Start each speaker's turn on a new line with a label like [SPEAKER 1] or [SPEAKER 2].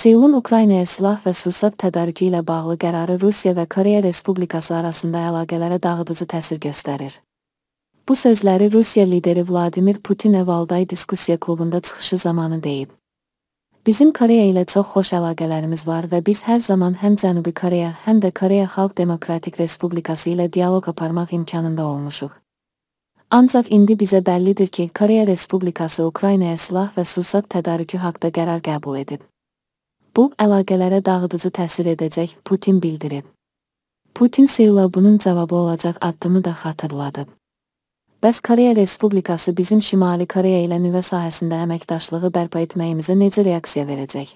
[SPEAKER 1] Seulun Ukraynaya silah və sursat tədarükü ilə bağlı qərarı Rusiya və Koreya Respublikası arasında əlaqələrə dağıdıcı təsir göstərir. Bu sözləri Rusiya lideri Vladimir Putinə Valday diskussiya klubunda çıxışı zamanı deyib. Bizim Koreya ilə çox xoş əlaqələrimiz var və biz hər zaman həm Cənubi Koreya, həm də Koreya Xalq Demokratik Respublikası ilə dialoq aparmaq imkanında olmuşuq. Ancaq indi bizə bəllidir ki, Koreya Respublikası Ukraynaya silah və sursat tədarükü haqda qərar qəbul edib. Bu, əlaqələrə dağıdıcı təsir edəcək, Putin bildirib. Putin Seyula bunun cavabı olacaq addımı da xatırladı. Bəs Koreya Respublikası bizim Şimali Koreya ilə nüvə sahəsində əməkdaşlığı bərpa etməyimizə necə reaksiya verəcək?